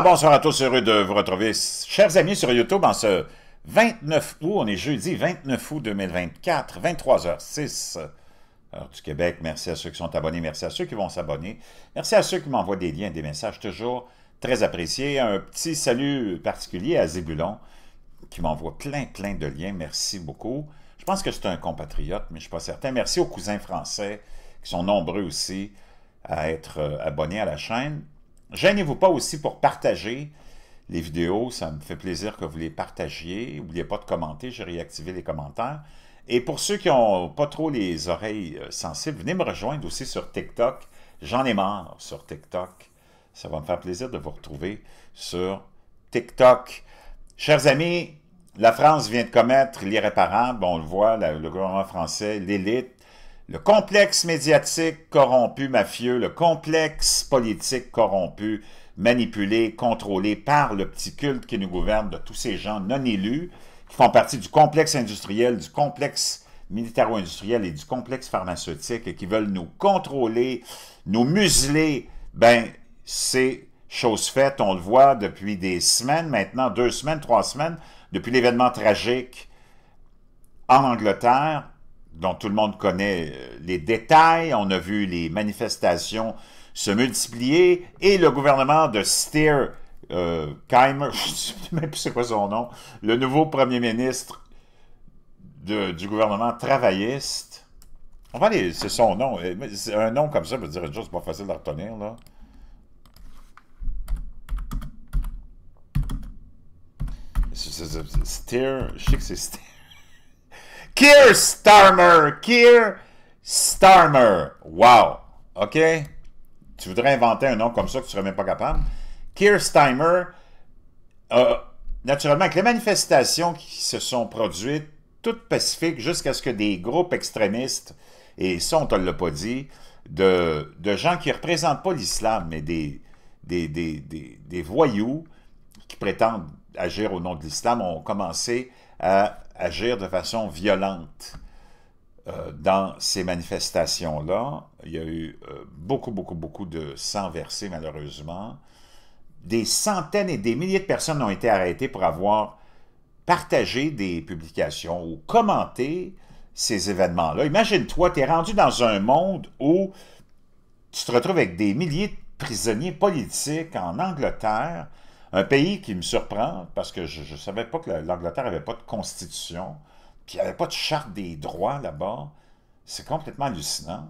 Ah, bonsoir, à tous, heureux de vous retrouver, chers amis, sur YouTube en ce 29 août, on est jeudi 29 août 2024, 23h06, heure du Québec. Merci à ceux qui sont abonnés, merci à ceux qui vont s'abonner, merci à ceux qui m'envoient des liens, des messages, toujours très appréciés. Un petit salut particulier à Zébulon, qui m'envoie plein, plein de liens, merci beaucoup. Je pense que c'est un compatriote, mais je ne suis pas certain. Merci aux cousins français, qui sont nombreux aussi à être euh, abonnés à la chaîne. Gênez-vous pas aussi pour partager les vidéos, ça me fait plaisir que vous les partagiez. N'oubliez pas de commenter, j'ai réactivé les commentaires. Et pour ceux qui n'ont pas trop les oreilles euh, sensibles, venez me rejoindre aussi sur TikTok. J'en ai marre sur TikTok. Ça va me faire plaisir de vous retrouver sur TikTok. Chers amis, la France vient de commettre l'irréparable. On le voit, le gouvernement français, l'élite, le complexe médiatique corrompu, mafieux, le complexe politique corrompu, manipulé, contrôlé par le petit culte qui nous gouverne de tous ces gens non élus, qui font partie du complexe industriel, du complexe militaro-industriel et du complexe pharmaceutique et qui veulent nous contrôler, nous museler, ben, c'est chose faite, on le voit depuis des semaines maintenant, deux semaines, trois semaines, depuis l'événement tragique en Angleterre, dont tout le monde connaît euh, les détails. On a vu les manifestations se multiplier et le gouvernement de Steer euh, Keimer, je ne sais même plus c'est quoi son nom, le nouveau premier ministre du gouvernement travailliste. On va aller, c'est son nom. Euh, un nom comme ça je veut dire une chose, c'est pas facile à retenir, là. Steer, je sais que c'est Steer. Keir Starmer. Keir Starmer. Wow. OK? Tu voudrais inventer un nom comme ça que tu ne serais même pas capable. Keir Starmer, euh, naturellement, avec les manifestations qui se sont produites, toutes pacifiques, jusqu'à ce que des groupes extrémistes, et ça on ne te l'a pas dit, de, gens qui ne représentent pas l'islam, mais des, des, des voyous qui prétendent agir au nom de l'islam, ont commencé à agir de façon violente euh, dans ces manifestations-là. Il y a eu euh, beaucoup, beaucoup, beaucoup de sang versé, malheureusement. Des centaines et des milliers de personnes ont été arrêtées pour avoir partagé des publications ou commenté ces événements-là. Imagine-toi, tu es rendu dans un monde où tu te retrouves avec des milliers de prisonniers politiques en Angleterre un pays qui me surprend parce que je ne savais pas que l'Angleterre n'avait pas de constitution, qu'il n'y avait pas de charte des droits là-bas. C'est complètement hallucinant.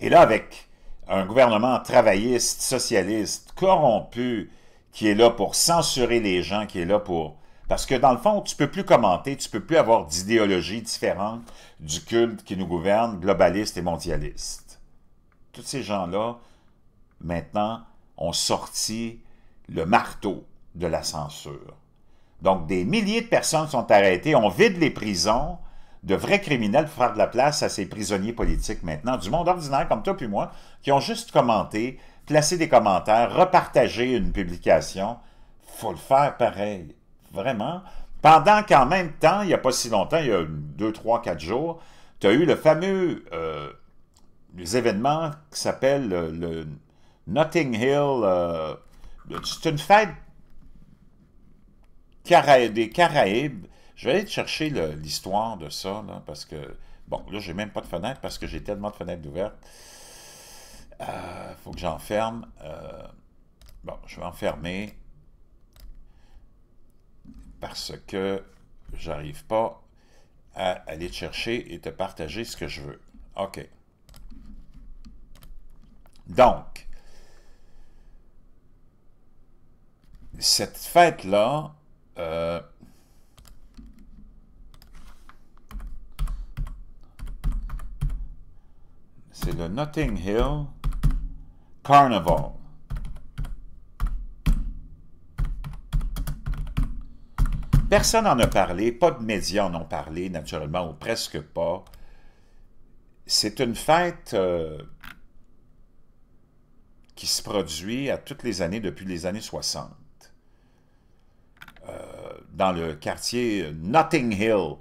Et là, avec un gouvernement travailliste, socialiste, corrompu, qui est là pour censurer les gens, qui est là pour... Parce que dans le fond, tu peux plus commenter, tu peux plus avoir d'idéologie différente du culte qui nous gouverne, globaliste et mondialiste. Tous ces gens-là, maintenant, ont sorti le marteau de la censure. Donc, des milliers de personnes sont arrêtées, on vide les prisons, de vrais criminels pour faire de la place à ces prisonniers politiques maintenant, du monde ordinaire comme toi puis moi, qui ont juste commenté, placé des commentaires, repartagé une publication. faut le faire pareil, vraiment. Pendant qu'en même temps, il n'y a pas si longtemps, il y a deux, trois, quatre jours, tu as eu le fameux euh, événement qui s'appelle le, Notting Hill euh, c'est une fête des Caraïbes. Je vais aller chercher l'histoire de ça, parce que... Bon, là, j'ai même pas de fenêtre parce que j'ai tellement de fenêtres ouvertes. Il euh, faut que j'en ferme. Euh, bon, je vais enfermer. parce que j'arrive pas à aller te chercher et te partager ce que je veux. OK. Donc, cette fête-là, euh, c'est le Notting Hill Carnival. Personne n'en a parlé, pas de médias en ont parlé, naturellement, ou presque pas. C'est une fête euh, qui se produit à toutes les années depuis les années 60 dans le quartier Notting Hill.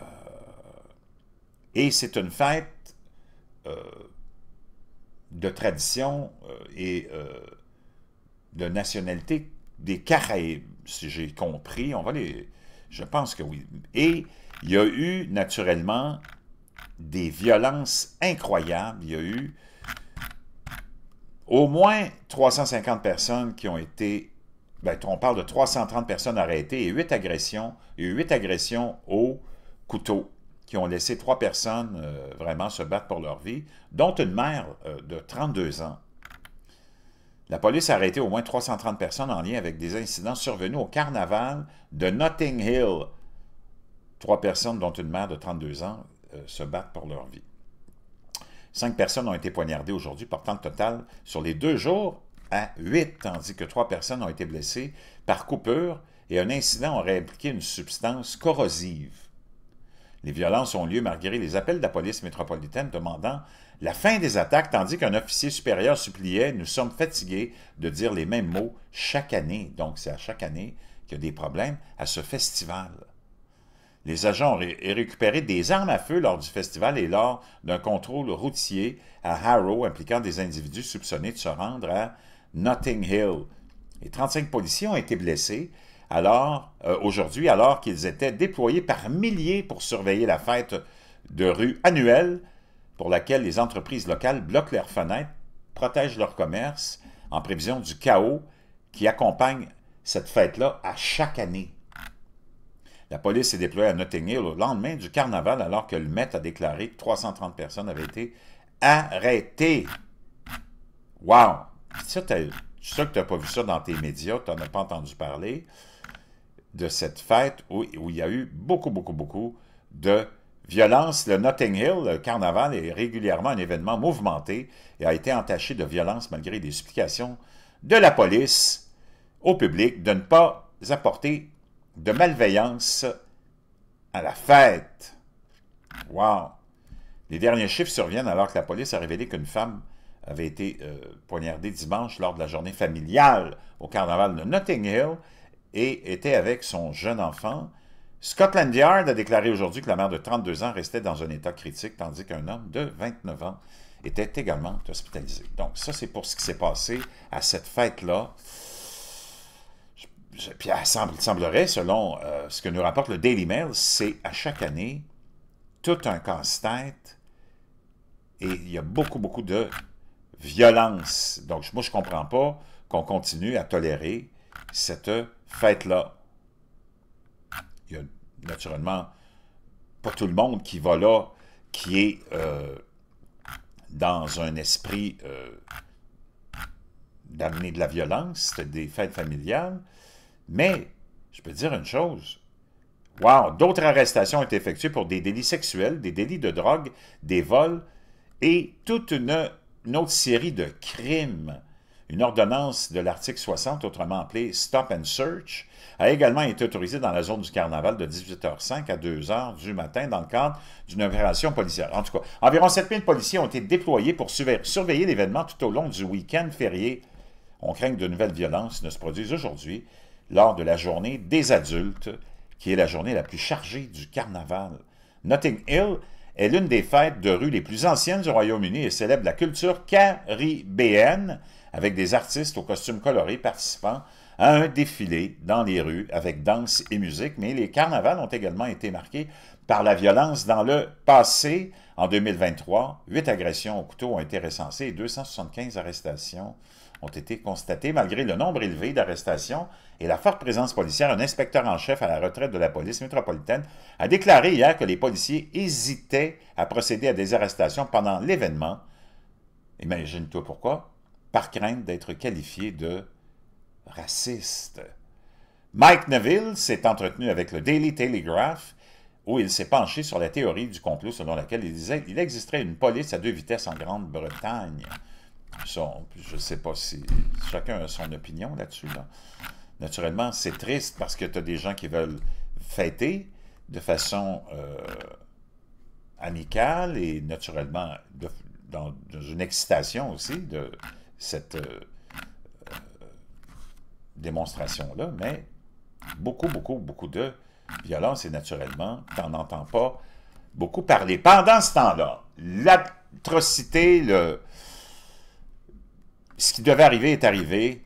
Euh, et c'est une fête euh, de tradition euh, et de nationalité des Caraïbes, si j'ai compris. On va les... Je pense que oui. Et il y a eu, naturellement, des violences incroyables. Il y a eu au moins 350 personnes qui ont été ben, on parle de 330 personnes arrêtées et 8 agressions, et agressions au couteau qui ont laissé trois personnes euh, vraiment se battre pour leur vie, dont une mère euh, de 32 ans. La police a arrêté au moins 330 personnes en lien avec des incidents survenus au carnaval de Notting Hill. Trois personnes, dont une mère de 32 ans, euh, se battent pour leur vie. Cinq personnes ont été poignardées aujourd'hui, portant le total sur les deux jours à 8, tandis que trois personnes ont été blessées par coupure et un incident aurait impliqué une substance corrosive. Les violences ont lieu malgré les appels de la police métropolitaine demandant la fin des attaques, tandis qu'un officier supérieur suppliait Nous sommes fatigués de dire les mêmes mots chaque année. Donc, c'est à chaque année qu'il y a des problèmes à ce festival. Les agents ont récupéré des armes à feu lors du festival et lors d'un contrôle routier à Harrow impliquant des individus soupçonnés de se rendre à Notting Hill. Et 35 policiers ont été blessés alors euh, aujourd'hui, alors qu'ils étaient déployés par milliers pour surveiller la fête de rue annuelle pour laquelle les entreprises locales bloquent leurs fenêtres, protègent leur commerce en prévision du chaos qui accompagne cette fête-là à chaque année. La police s'est déployée à Notting Hill le lendemain du carnaval alors que le maître a déclaré que 330 personnes avaient été arrêtées. Wow! C'est sûr que tu n'as pas vu ça dans tes médias, tu n'en as pas entendu parler, de cette fête où, où, il y a eu beaucoup, beaucoup, beaucoup de violence. Le Notting Hill, le carnaval, est régulièrement un événement mouvementé et a été entaché de violence malgré des explications de la police au public de ne pas apporter de malveillance à la fête. Wow! Les derniers chiffres surviennent alors que la police a révélé qu'une femme avait été euh, poignardé dimanche lors de la journée familiale au carnaval de Notting Hill et était avec son jeune enfant. Scotland Yard a déclaré aujourd'hui que la mère de 32 ans restait dans un état critique, tandis qu'un homme de 29 ans était également hospitalisé. Donc ça, c'est pour ce qui s'est passé à cette fête-là. Puis il semblerait, selon euh, ce que nous rapporte le Daily Mail, c'est à chaque année tout un casse-tête et il y a beaucoup, beaucoup de violence. Donc, moi, je ne comprends pas qu'on continue à tolérer cette fête-là. Il y a naturellement pas tout le monde qui va là, qui est euh, dans un esprit euh, d'amener de la violence, c'était des fêtes familiales. Mais, je peux dire une chose, wow, d'autres arrestations ont été effectuées pour des délits sexuels, des délits de drogue, des vols et toute une une autre série de crimes. Une ordonnance de l'article 60, autrement appelée Stop and Search, a également été autorisée dans la zone du carnaval de 18h05 à 2h du matin dans le cadre d'une opération policière. En tout cas, environ 7000 policiers ont été déployés pour surveiller l'événement tout au long du week-end férié. On craint que de nouvelles violences ne se produisent aujourd'hui lors de la journée des adultes, qui est la journée la plus chargée du carnaval. Notting Hill est l'une des fêtes de rue les plus anciennes du Royaume-Uni et célèbre la culture caribéenne avec des artistes aux costumes colorés participant à un défilé dans les rues avec danse et musique. Mais les carnavals ont également été marqués par la violence dans le passé. En 2023, huit agressions au couteau ont été recensées et 275 arrestations ont été constatées malgré le nombre élevé d'arrestations et la forte présence policière, un inspecteur en chef à la retraite de la police métropolitaine a déclaré hier que les policiers hésitaient à procéder à des arrestations pendant l'événement. Imagine-toi pourquoi. Par crainte d'être qualifié de raciste. Mike Neville s'est entretenu avec le Daily Telegraph où il s'est penché sur la théorie du complot selon laquelle il disait qu'il existerait une police à deux vitesses en Grande-Bretagne. je ne sais pas si chacun a son opinion là-dessus. là dessus naturellement, c'est triste parce que tu as des gens qui veulent fêter de façon euh, amicale et naturellement dans, une excitation aussi de cette euh, euh, démonstration-là, mais beaucoup, beaucoup, beaucoup de violence et naturellement, tu n'en entends pas beaucoup parler. Pendant ce temps-là, l'atrocité, ce qui devait arriver est arrivé,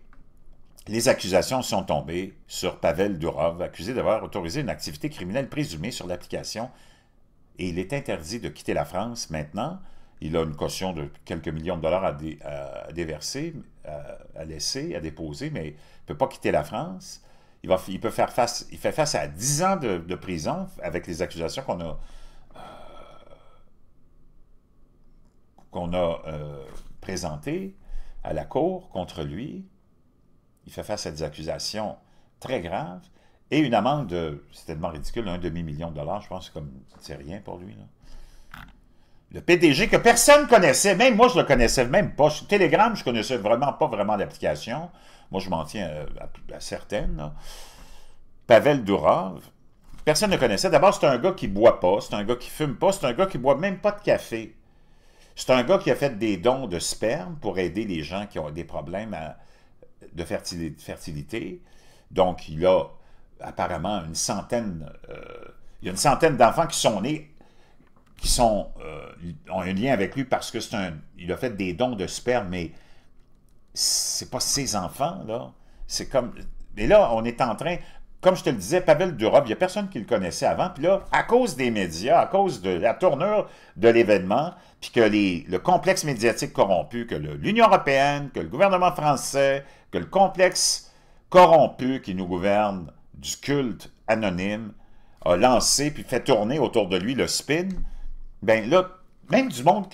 les accusations sont tombées sur Pavel Durov, accusé d'avoir autorisé une activité criminelle présumée sur l'application, et il est interdit de quitter la France maintenant. Il a une caution de quelques millions de dollars à, déverser, à, laisser, à déposer, mais il ne peut pas quitter la France. Il, peut faire face, il fait face à dix ans de, prison avec les accusations qu'on a, euh, a euh, présentées à la Cour contre lui il fait face à des accusations très graves et une amende, de, c'est tellement ridicule, un demi-million de dollars, je pense, comme c'est rien pour lui. Le PDG que personne connaissait, même moi je le connaissais même pas. Sur Telegram, je connaissais vraiment pas vraiment l'application. Moi je m'en tiens euh, à, certaines. Pavel Durov, personne ne connaissait. D'abord, c'est un gars qui ne boit pas, c'est un gars qui ne fume pas, c'est un gars qui ne boit même pas de café. C'est un gars qui a fait des dons de sperme pour aider les gens qui ont des problèmes à, de fertilité. Donc, il a apparemment une centaine, euh, il y a une centaine d'enfants qui sont nés, qui sont, euh, ont un lien avec lui parce que c'est un, il a fait des dons de sperme, mais c'est pas ses enfants, là. C'est comme, mais là, on est en train, comme je te le disais, Pavel Durov, il n'y a personne qui le connaissait avant. Puis là, à cause des médias, à cause de la tournure de l'événement, puis que le complexe médiatique corrompu, que l'Union européenne, que le gouvernement français, que le complexe corrompu qui nous gouverne du culte anonyme a lancé puis fait tourner autour de lui le spin, ben là, même du monde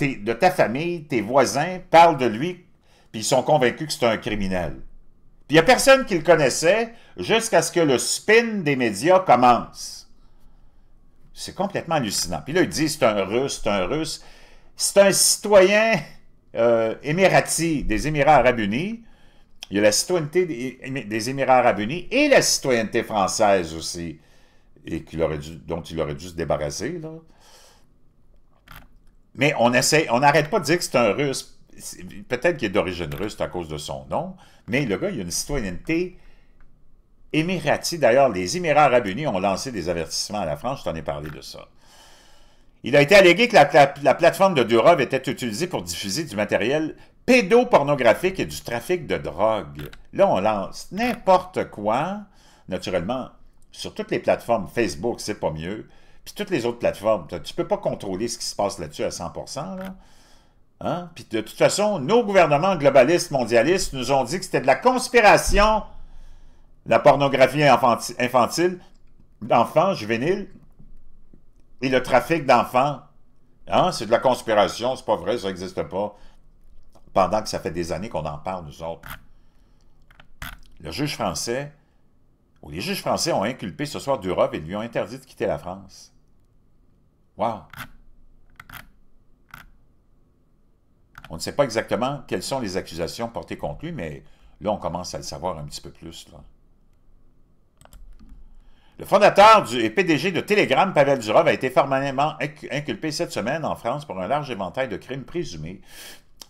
de ta famille, tes voisins, parlent de lui, puis ils sont convaincus que c'est un criminel il n'y a personne qui le connaissait jusqu'à ce que le spin des médias commence. C'est complètement hallucinant. Puis là, ils disent c'est un russe, c'est un russe. C'est un citoyen euh, émirati des Émirats arabes unis. Il y a la citoyenneté des, Émirats arabes unis et la citoyenneté française aussi, et aurait dû, dont il aurait dû se débarrasser. Là. Mais on essaie, on n'arrête pas de dire que c'est un russe peut-être qu'il est d'origine russe à cause de son nom, mais le gars, il a une citoyenneté émirati. D'ailleurs, les Émirats arabes unis ont lancé des avertissements à la France, je t'en ai parlé de ça. Il a été allégué que la, plateforme de Durov était utilisée pour diffuser du matériel pédopornographique et du trafic de drogue. Là, on lance n'importe quoi. Naturellement, sur toutes les plateformes, Facebook, c'est pas mieux. Puis toutes les autres plateformes, tu peux pas contrôler ce qui se passe là-dessus à 100%. Hein? Puis de toute façon, nos gouvernements globalistes, mondialistes nous ont dit que c'était de la conspiration, la pornographie infantile, d'enfants, juvéniles, et le trafic d'enfants. Hein? C'est de la conspiration, c'est pas vrai, ça n'existe pas. Pendant que ça fait des années qu'on en parle, nous autres. Le juge français, ou les juges français ont inculpé ce soir d'Europe et lui ont interdit de quitter la France. Wow! On ne sait pas exactement quelles sont les accusations portées contre lui, mais là, on commence à le savoir un petit peu plus. Le fondateur du, et PDG de Telegram, Pavel Durov, a été formellement inculpé cette semaine en France pour un large éventail de crimes présumés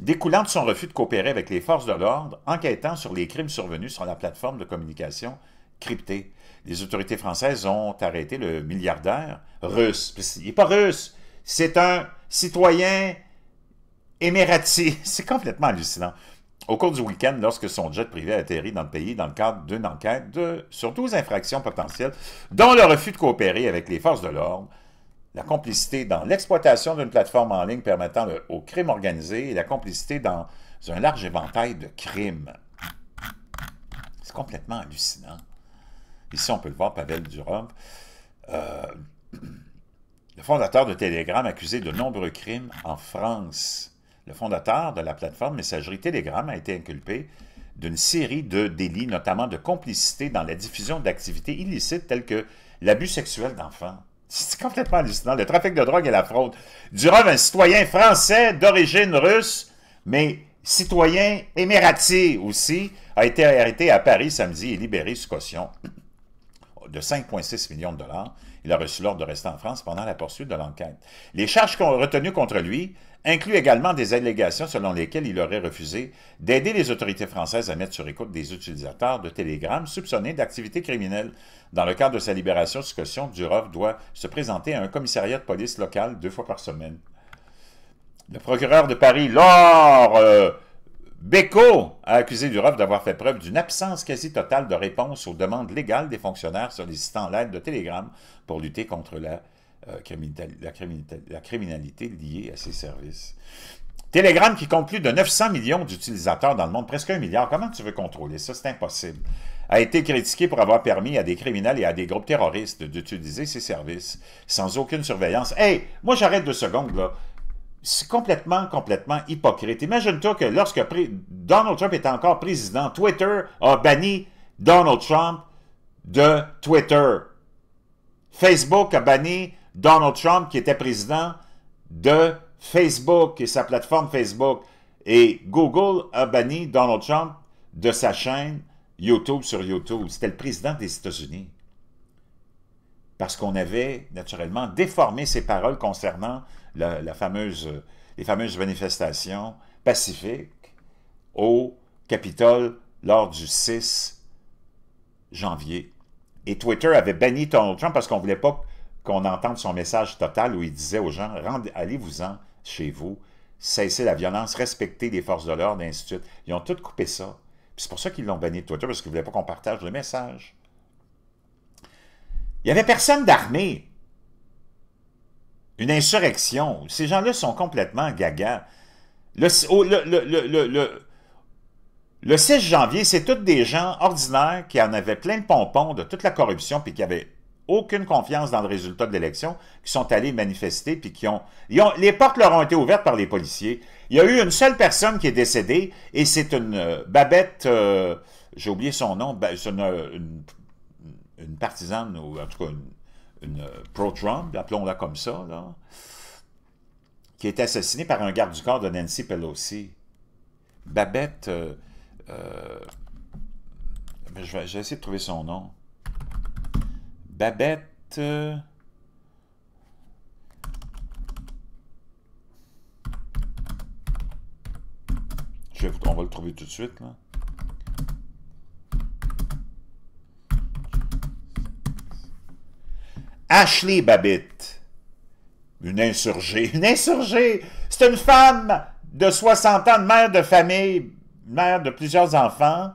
découlant de son refus de coopérer avec les forces de l'ordre, enquêtant sur les crimes survenus sur la plateforme de communication cryptée. Les autorités françaises ont arrêté le milliardaire russe. Il n'est pas russe, c'est un citoyen Émirati. C'est complètement hallucinant. Au cours du week-end, lorsque son jet privé a atterri dans le pays dans le cadre d'une enquête sur 12 infractions potentielles, dont le refus de coopérer avec les forces de l'ordre, la complicité dans l'exploitation d'une plateforme en ligne permettant aux au crime organisé et la complicité dans un large éventail de crimes. C'est complètement hallucinant. Ici, on peut le voir, Pavel Durov, euh, le fondateur de Telegram accusé de nombreux crimes en France. Le fondateur de la plateforme messagerie Telegram a été inculpé d'une série de délits, notamment de complicité dans la diffusion d'activités illicites telles que l'abus sexuel d'enfants. C'est complètement hallucinant. Le trafic de drogue et la fraude. Durov, un citoyen français d'origine russe, mais citoyen émirati aussi, a été arrêté à Paris samedi et libéré sous caution de 5,6 millions de dollars. Il a reçu l'ordre de rester en France pendant la poursuite de l'enquête. Les charges retenues contre lui inclut également des allégations selon lesquelles il aurait refusé d'aider les autorités françaises à mettre sur écoute des utilisateurs de Telegram soupçonnés d'activités criminelles. Dans le cadre de sa libération sous caution, Durov doit se présenter à un commissariat de police local deux fois par semaine. Le procureur de Paris, Laure euh, a accusé Durov d'avoir fait preuve d'une absence quasi totale de réponse aux demandes légales des fonctionnaires sollicitant l'aide de Telegram pour lutter contre la euh, la, criminalité, liée à ces services. Telegram qui compte plus de 900 millions d'utilisateurs dans le monde, presque un milliard. Comment tu veux contrôler ça? C'est impossible. A été critiqué pour avoir permis à des criminels et à des groupes terroristes d'utiliser ces services sans aucune surveillance. Hey, moi j'arrête deux secondes là. C'est complètement, complètement hypocrite. Imagine-toi que lorsque Donald Trump était encore président, Twitter a banni Donald Trump de Twitter. Facebook a banni Donald Trump qui était président de Facebook et sa plateforme Facebook. Et Google a banni Donald Trump de sa chaîne YouTube sur YouTube. C'était le président des États-Unis. Parce qu'on avait naturellement déformé ses paroles concernant la, fameuse, les fameuses manifestations pacifiques au Capitole lors du 6 janvier. Et Twitter avait banni Donald Trump parce qu'on ne voulait pas qu'on entende son message total où il disait aux gens, allez-vous-en chez vous, cessez la violence, respectez les forces de l'ordre, et ainsi de suite. Ils ont tout coupé ça. C'est pour ça qu'ils l'ont banni de Twitter, parce qu'ils ne voulaient pas qu'on partage le message. Il n'y avait personne d'armée. Une insurrection. Ces gens-là sont complètement gaga. Le, le le, le, le 6 janvier, c'est tous des gens ordinaires qui en avaient plein de pompons de toute la corruption puis qui avaient aucune confiance dans le résultat de l'élection, qui sont allés manifester, puis qui ont, Les portes leur ont été ouvertes par les policiers. Il y a eu une seule personne qui est décédée, et c'est une euh, Babette, euh, j'ai oublié son nom, c'est euh, une, partisane, ou en tout cas une, pro-Trump, appelons-la comme ça, là, qui est assassinée par un garde du corps de Nancy Pelosi. Babette... Euh, de trouver son nom. Babette. Euh, je vais, on va le trouver tout de suite. Là. Ashley Babette, Une insurgée. Une insurgée! C'est une femme de 60 ans, mère de famille, mère de plusieurs enfants,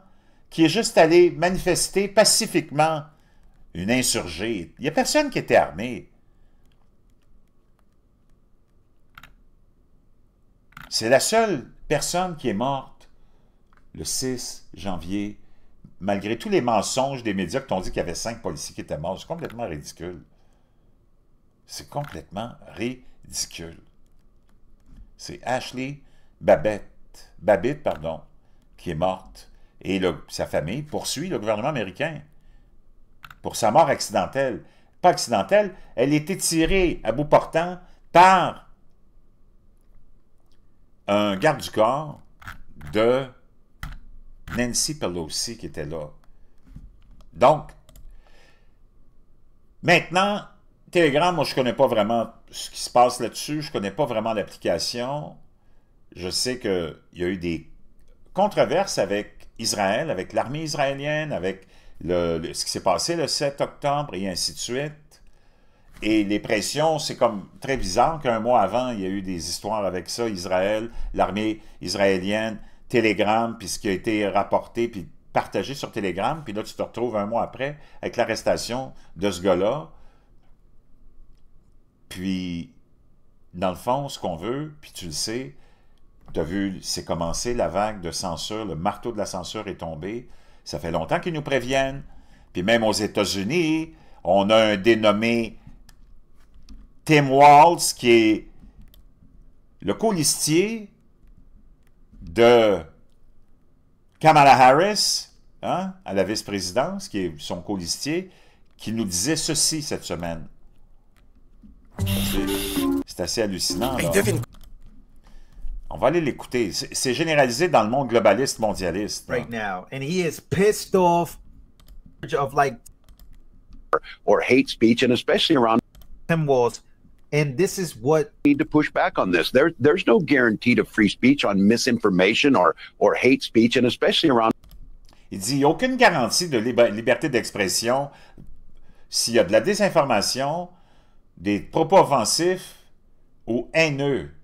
qui est juste allée manifester pacifiquement une insurgée. Il n'y a personne qui était armé. C'est la seule personne qui est morte le 6 janvier, malgré tous les mensonges des médias qui ont dit qu'il y avait cinq policiers qui étaient morts. C'est complètement ridicule. C'est complètement ridicule. C'est Ashley Babette, Babbitt pardon, qui est morte et sa famille poursuit le gouvernement américain pour sa mort accidentelle. Pas accidentelle, elle était tirée à bout portant par un garde du corps de Nancy Pelosi qui était là. Donc, maintenant, Telegram, moi, je ne connais pas vraiment ce qui se passe là-dessus. Je ne connais pas vraiment l'application. Je sais qu'il y a eu des controverses avec Israël, avec l'armée israélienne, avec ce qui s'est passé le 7 octobre et ainsi de suite. Et les pressions, c'est comme très bizarre qu'un mois avant, il y a eu des histoires avec ça, Israël, l'armée israélienne, Telegram, puis ce qui a été rapporté, puis partagé sur Telegram, puis là tu te retrouves un mois après avec l'arrestation de ce gars-là. Puis, dans le fond, ce qu'on veut, puis tu le sais, tu as vu, c'est commencé la vague de censure, le marteau de la censure est tombé, ça fait longtemps qu'ils nous préviennent. Puis même aux États-Unis, on a un dénommé Tim Walz, qui est le colistier de Kamala Harris, hein, à la vice-présidence, qui est son colistier, qui nous disait ceci cette semaine. C'est assez hallucinant. On va aller l'écouter. C'est généralisé dans le monde globaliste mondialiste. Right now, and he is pissed off of like or hate speech, and especially around Tim was, And this is what we need to push back on this. There, there's no guarantee of free speech on misinformation or or hate speech, and especially around. Il dit, aucune garantie de liberté d'expression s'il y a de la désinformation, des propos offensifs ou haineux.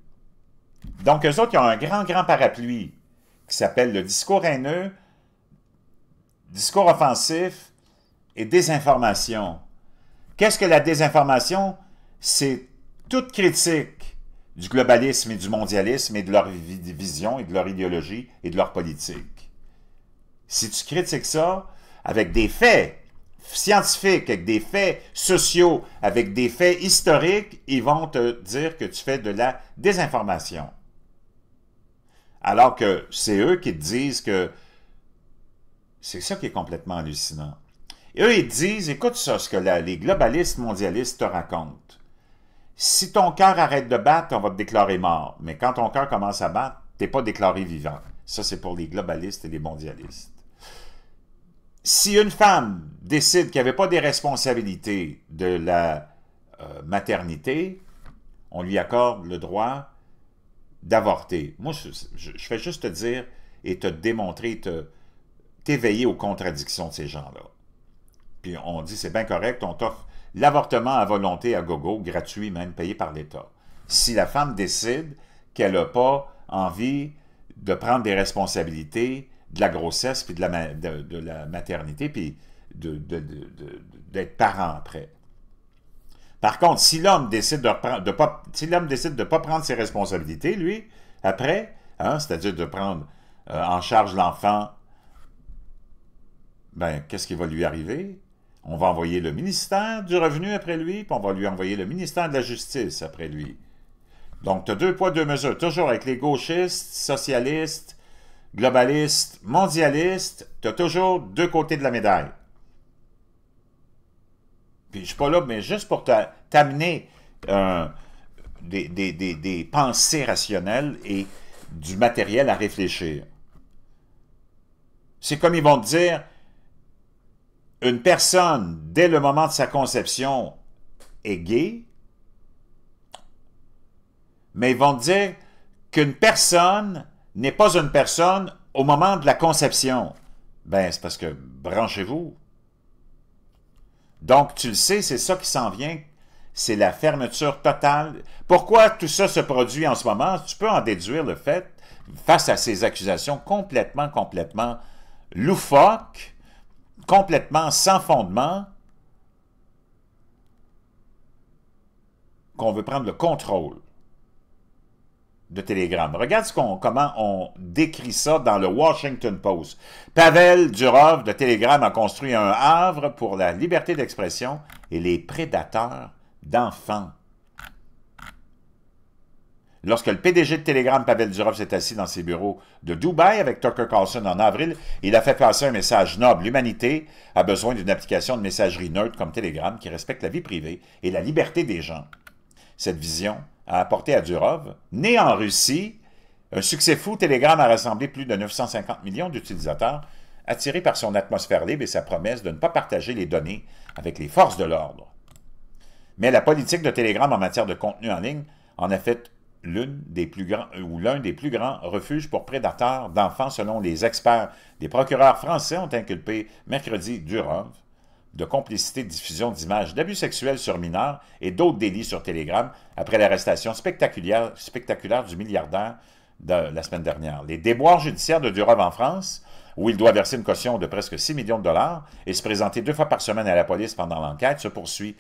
Donc, eux autres, ils ont un grand, grand parapluie qui s'appelle le discours haineux, discours offensif et désinformation. Qu'est-ce que la désinformation? C'est toute critique du globalisme et du mondialisme et de leur vision et de leur idéologie et de leur politique. Si tu critiques ça avec des faits, scientifiques, avec des faits sociaux, avec des faits historiques, ils vont te dire que tu fais de la désinformation. Alors que c'est eux qui te disent que c'est ça qui est complètement hallucinant. eux, ils disent, écoute ça, ce que les globalistes mondialistes te racontent. Si ton cœur arrête de battre, on va te déclarer mort. Mais quand ton cœur commence à battre, t'es pas déclaré vivant. Ça, c'est pour les globalistes et les mondialistes si une femme décide qu'il n'y avait pas des responsabilités de la euh, maternité, on lui accorde le droit d'avorter. Moi, je, fais juste te dire et te démontrer, te, t'éveiller aux contradictions de ces gens-là. Puis on dit, c'est bien correct, on t'offre l'avortement à volonté à gogo, gratuit même, payé par l'État. Si la femme décide qu'elle n'a pas envie de prendre des responsabilités de la grossesse, puis de la, maternité, puis d'être parent après. Par contre, si l'homme décide de, ne pas, si pas prendre ses responsabilités, lui, après, hein, c'est-à-dire de prendre euh, en charge l'enfant, ben, qu'est-ce qui va lui arriver? On va envoyer le ministère du Revenu après lui, puis on va lui envoyer le ministère de la Justice après lui. Donc, tu as deux poids, deux mesures, toujours avec les gauchistes, socialistes, globaliste, mondialiste, tu as toujours deux côtés de la médaille. Puis je suis pas là, mais juste pour t'amener euh, des, des, pensées rationnelles et du matériel à réfléchir. C'est comme ils vont te dire, une personne, dès le moment de sa conception, est gay, mais ils vont te dire qu'une personne n'est pas une personne au moment de la conception. Ben, c'est parce que branchez-vous. Donc, tu le sais, c'est ça qui s'en vient. C'est la fermeture totale. Pourquoi tout ça se produit en ce moment? Tu peux en déduire le fait, face à ces accusations complètement, complètement loufoques, complètement sans fondement, qu'on veut prendre le contrôle de Telegram. Regarde ce comment on décrit ça dans le Washington Post. Pavel Durov de Telegram a construit un havre pour la liberté d'expression et les prédateurs d'enfants. Lorsque le PDG de Telegram, Pavel Durov, s'est assis dans ses bureaux de Dubaï avec Tucker Carlson en avril, il a fait passer un message noble. L'humanité a besoin d'une application de messagerie neutre comme Telegram qui respecte la vie privée et la liberté des gens. Cette vision a apporté à Durov, né en Russie, un succès fou, Telegram a rassemblé plus de 950 millions d'utilisateurs, attirés par son atmosphère libre et sa promesse de ne pas partager les données avec les forces de l'ordre. Mais la politique de Telegram en matière de contenu en ligne en a fait l'une des plus grands ou l'un des plus grands refuges pour prédateurs d'enfants selon les experts. Des procureurs français ont inculpé mercredi Durov de complicité de diffusion d'images d'abus sexuels sur mineurs et d'autres délits sur Telegram après l'arrestation spectaculaire, du milliardaire de la semaine dernière. Les déboires judiciaires de Durov en France, où il doit verser une caution de presque 6 millions de dollars et se présenter deux fois par semaine à la police pendant l'enquête, se poursuit.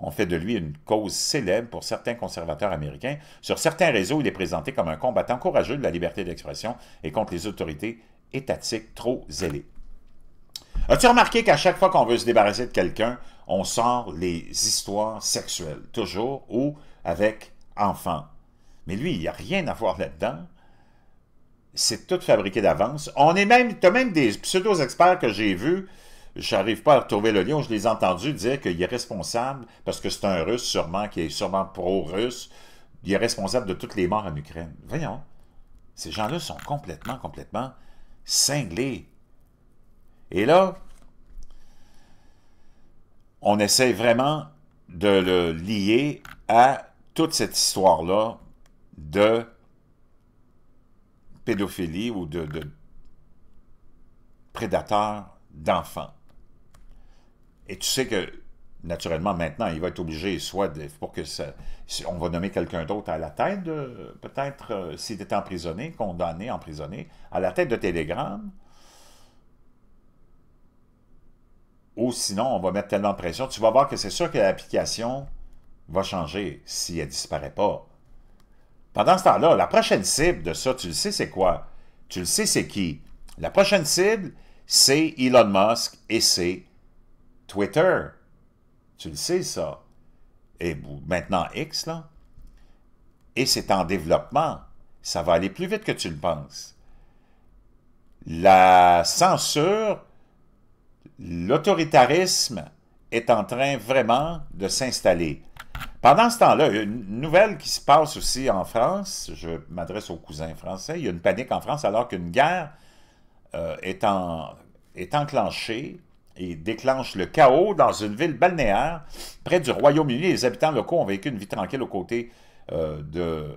On fait de lui une cause célèbre pour certains conservateurs américains. Sur certains réseaux, il est présenté comme un combattant courageux de la liberté d'expression et contre les autorités étatiques trop zélées. As-tu remarqué qu'à chaque fois qu'on veut se débarrasser de quelqu'un, on sort les histoires sexuelles, toujours, ou avec enfants. Mais lui, il n'y a rien à voir là-dedans. C'est tout fabriqué d'avance. On est même, tu as même des pseudo-experts que j'ai vus, j'arrive pas à retrouver le lien, je les ai entendus dire qu'il est responsable, parce que c'est un russe sûrement, qui est sûrement pro-russe, il est responsable de toutes les morts en Ukraine. Voyons, ces gens-là sont complètement, complètement cinglés. Et là, on essaie vraiment de le lier à toute cette histoire-là de pédophilie ou de, prédateurs d'enfants. Et tu sais que, naturellement, maintenant, il va être obligé, soit de, pour que ça... On va nommer quelqu'un d'autre à la tête, peut-être, euh, s'il était emprisonné, condamné, emprisonné, à la tête de Télégramme, ou sinon, on va mettre tellement de pression. Tu vas voir que c'est sûr que l'application va changer si elle ne disparaît pas. Pendant ce temps-là, la prochaine cible de ça, tu le sais, c'est quoi? Tu le sais, c'est qui? La prochaine cible, c'est Elon Musk et c'est Twitter. Tu le sais, ça. Et maintenant X, là. Et c'est en développement. Ça va aller plus vite que tu le penses. La censure l'autoritarisme est en train vraiment de s'installer. Pendant ce temps-là, il y a une nouvelle qui se passe aussi en France. Je m'adresse aux cousins français. Il y a une panique en France alors qu'une guerre euh, est, enclenchée et déclenche le chaos dans une ville balnéaire près du Royaume-Uni. Les habitants locaux ont vécu une vie tranquille aux côtés euh, de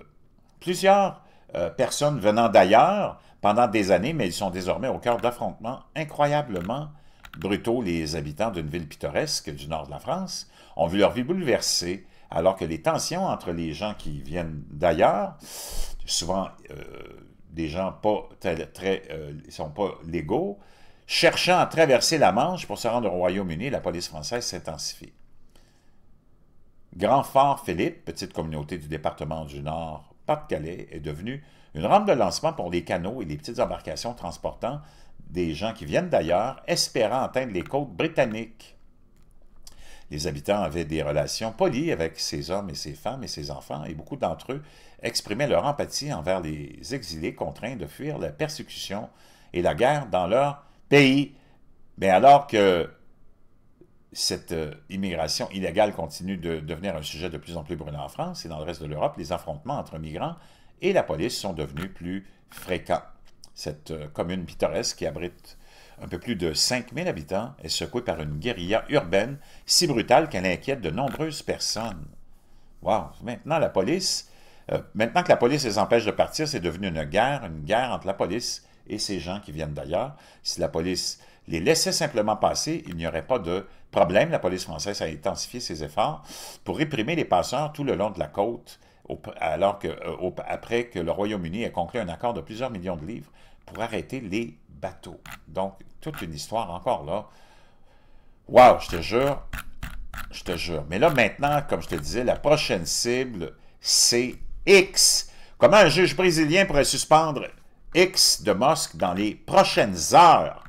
plusieurs euh, personnes venant d'ailleurs pendant des années, mais ils sont désormais au cœur d'affrontements incroyablement Brutaux, les habitants d'une ville pittoresque du nord de la France, ont vu leur vie bouleversée alors que les tensions entre les gens qui viennent d'ailleurs, souvent euh, des gens pas très, euh, sont pas légaux, cherchant à traverser la Manche pour se rendre au Royaume-Uni, la police française s'intensifie. Grand Fort Philippe, petite communauté du département du Nord, Pas-de-Calais, est devenue une rampe de lancement pour les canaux et les petites embarcations transportant des gens qui viennent d'ailleurs, espérant atteindre les côtes britanniques. Les habitants avaient des relations polies avec ces hommes et ces femmes et ces enfants, et beaucoup d'entre eux exprimaient leur empathie envers les exilés contraints de fuir la persécution et la guerre dans leur pays. Mais alors que cette euh, immigration illégale continue de devenir un sujet de plus en plus brûlant en France et dans le reste de l'Europe, les affrontements entre migrants et la police sont devenus plus fréquents. Cette euh, commune pittoresque qui abrite un peu plus de 5000 habitants est secouée par une guérilla urbaine si brutale qu'elle inquiète de nombreuses personnes. Wow! Maintenant, la police, euh, maintenant que la police les empêche de partir, c'est devenu une guerre, une guerre entre la police et ces gens qui viennent d'ailleurs. Si la police les laissait simplement passer, il n'y aurait pas de problème. La police française a intensifié ses efforts pour réprimer les passeurs tout le long de la côte, alors que, euh, après que le Royaume-Uni ait conclu un accord de plusieurs millions de livres pour arrêter les bateaux. Donc, toute une histoire encore là. Waouh, je te jure, je te jure. Mais là, maintenant, comme je te disais, la prochaine cible, c'est X. Comment un juge brésilien pourrait suspendre X de Mosque dans les prochaines heures?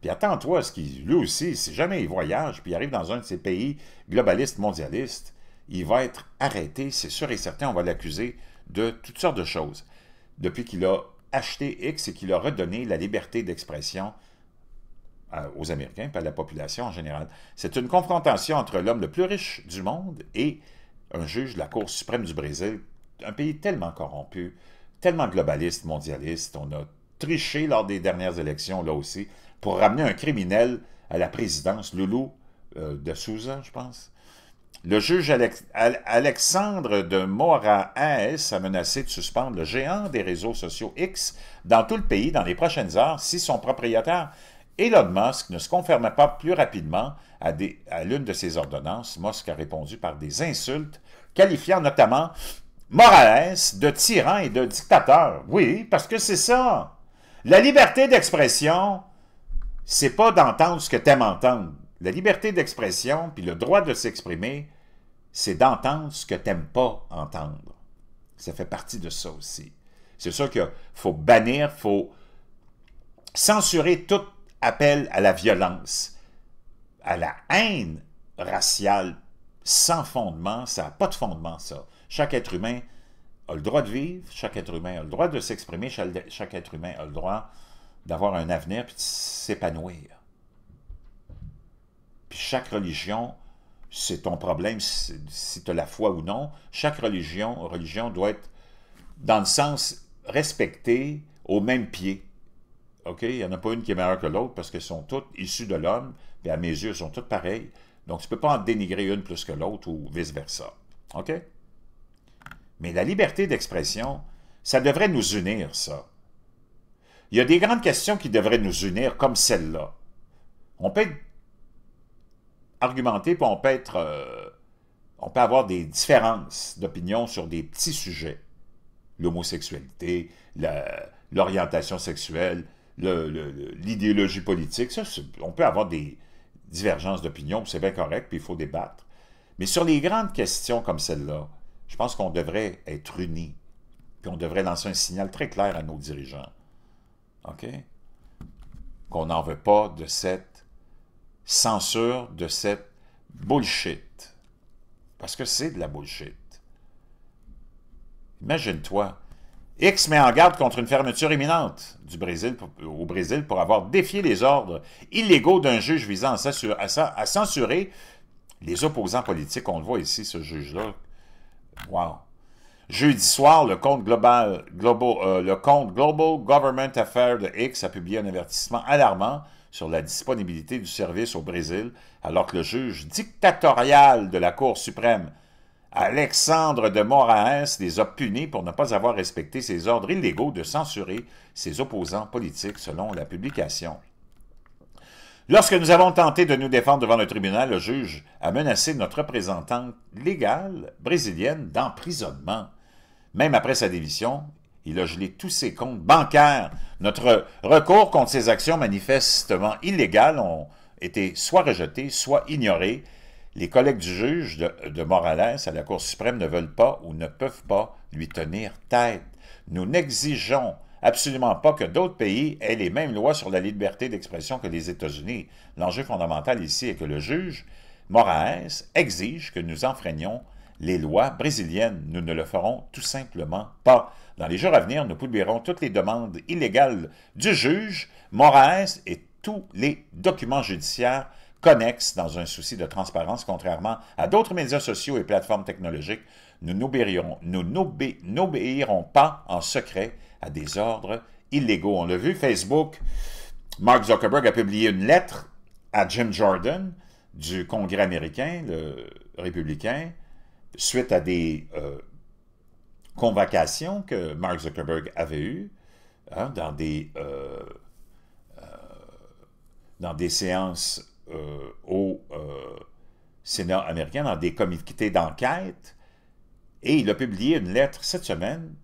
Puis attends-toi, ce qui, lui aussi, si jamais il voyage, puis il arrive dans un de ces pays globalistes, mondialistes, il va être arrêté, c'est sûr et certain, on va l'accuser de toutes sortes de choses. Depuis qu'il a acheté X et qui leur a redonné la liberté d'expression euh, aux Américains et à la population en général. C'est une confrontation entre l'homme le plus riche du monde et un juge de la Cour suprême du Brésil, un pays tellement corrompu, tellement globaliste, mondialiste. On a triché lors des dernières élections, là aussi, pour ramener un criminel à la présidence, Loulou euh, de Souza, je pense. Le juge Alexandre de Moraes a menacé de suspendre le géant des réseaux sociaux X dans tout le pays dans les prochaines heures si son propriétaire Elon Musk ne se confirmait pas plus rapidement à, à l'une de ses ordonnances. Musk a répondu par des insultes, qualifiant notamment Morales de tyran et de dictateur. Oui, parce que c'est ça. La liberté d'expression, c'est pas d'entendre ce que t'aimes entendre. La liberté d'expression, puis le droit de s'exprimer, c'est d'entendre ce que n'aimes pas entendre. Ça fait partie de ça aussi. C'est ça qu'il faut bannir, faut censurer tout appel à la violence, à la haine raciale sans fondement. Ça n'a pas de fondement, ça. Chaque être humain a le droit de vivre, chaque être humain a le droit de s'exprimer, chaque être humain a le droit d'avoir un avenir et de s'épanouir. Puis chaque religion, c'est ton problème si tu as la foi ou non. Chaque religion, religion doit être, dans le sens, respectée au même pied. OK? Il n'y en a pas une qui est meilleure que l'autre parce qu'elles sont toutes issues de l'homme, et à mes yeux, elles sont toutes pareilles. Donc, tu ne peux pas en dénigrer une plus que l'autre ou vice-versa. OK? Mais la liberté d'expression, ça devrait nous unir, ça. Il y a des grandes questions qui devraient nous unir, comme celle-là. On peut être argumenter, on peut être... Euh, on peut avoir des différences d'opinion sur des petits sujets. L'homosexualité, l'orientation sexuelle, l'idéologie politique, on peut avoir des divergences d'opinion, c'est bien correct, puis il faut débattre. Mais sur les grandes questions comme celle-là, je pense qu'on devrait être unis, puis on devrait lancer un signal très clair à nos dirigeants. OK? Qu'on n'en veut pas de cette censure de cette bullshit. Parce que c'est de la bullshit. Imagine-toi. X met en garde contre une fermeture imminente du Brésil, au Brésil pour avoir défié les ordres illégaux d'un juge visant à, censurer les opposants politiques. On le voit ici, ce juge-là. Wow. Jeudi soir, le compte, global, global, euh, le compte Global Government Affairs de X a publié un avertissement alarmant sur la disponibilité du service au Brésil, alors que le juge dictatorial de la Cour suprême, Alexandre de Moraes, les a punis pour ne pas avoir respecté ses ordres illégaux de censurer ses opposants politiques, selon la publication. Lorsque nous avons tenté de nous défendre devant le tribunal, le juge a menacé notre représentante légale brésilienne d'emprisonnement. Même après sa démission, il a gelé tous ses comptes bancaires. Notre recours contre ces actions manifestement illégales ont été soit rejetés, soit ignorés. Les collègues du juge de, Morales à la Cour suprême ne veulent pas ou ne peuvent pas lui tenir tête. Nous n'exigeons absolument pas que d'autres pays aient les mêmes lois sur la liberté d'expression que les États-Unis. L'enjeu fondamental ici est que le juge Morales exige que nous enfreignions les lois brésiliennes. Nous ne le ferons tout simplement pas. Dans les jours à venir, nous publierons toutes les demandes illégales du juge, Moraes et tous les documents judiciaires connexes dans un souci de transparence, contrairement à d'autres médias sociaux et plateformes technologiques. Nous n'obéirons pas en secret à des ordres illégaux. On l'a vu, Facebook, Mark Zuckerberg a publié une lettre à Jim Jordan du Congrès américain, le républicain, suite à des euh, convocation que Mark Zuckerberg avait eue hein, dans, des, euh, euh, dans des séances euh, au Sénat américain, dans des comités d'enquête, et il a publié une lettre cette semaine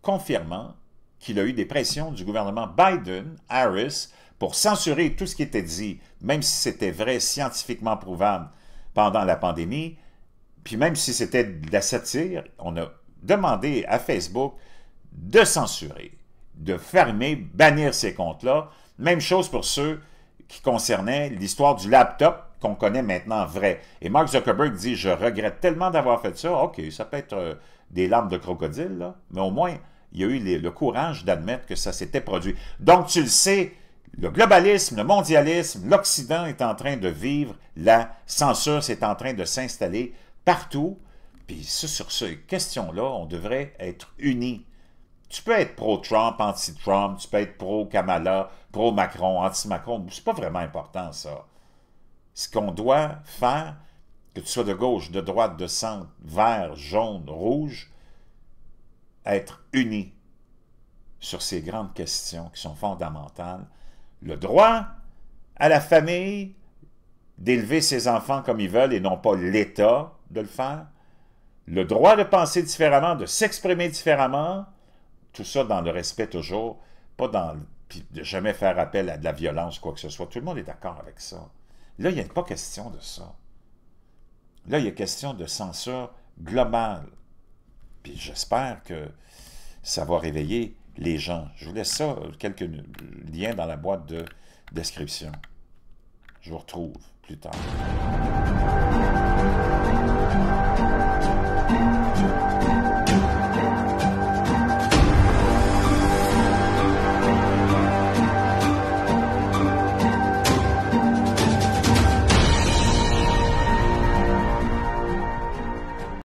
confirmant qu'il a eu des pressions du gouvernement Biden, Harris, pour censurer tout ce qui était dit, même si c'était vrai, scientifiquement prouvable, pendant la pandémie, puis même si c'était de la satire, on a demander à Facebook de censurer, de fermer, bannir ces comptes-là. Même chose pour ceux qui concernaient l'histoire du laptop qu'on connaît maintenant vrai. Et Mark Zuckerberg dit, je regrette tellement d'avoir fait ça. OK, ça peut être euh, des larmes de crocodile, mais au moins, il y a eu le courage d'admettre que ça s'était produit. Donc, tu le sais, le globalisme, le mondialisme, l'Occident est en train de vivre la censure, c'est en train de s'installer partout et sur ces questions-là, on devrait être unis. Tu peux être pro-Trump, anti-Trump, tu peux être pro-Kamala, pro-Macron, anti-Macron. C'est pas vraiment important, ça. Ce qu'on doit faire, que tu sois de gauche, de droite, de centre, vert, jaune, rouge, être unis sur ces grandes questions qui sont fondamentales. Le droit à la famille d'élever ses enfants comme ils veulent et non pas l'État de le faire le droit de penser différemment, de s'exprimer différemment, tout ça dans le respect toujours, pas dans puis de jamais faire appel à de la violence, quoi que ce soit. Tout le monde est d'accord avec ça. Là, il n'y a pas question de ça. Là, il y a question de censure globale. Puis j'espère que ça va réveiller les gens. Je vous laisse ça, quelques liens dans la boîte de description. Je vous retrouve plus tard.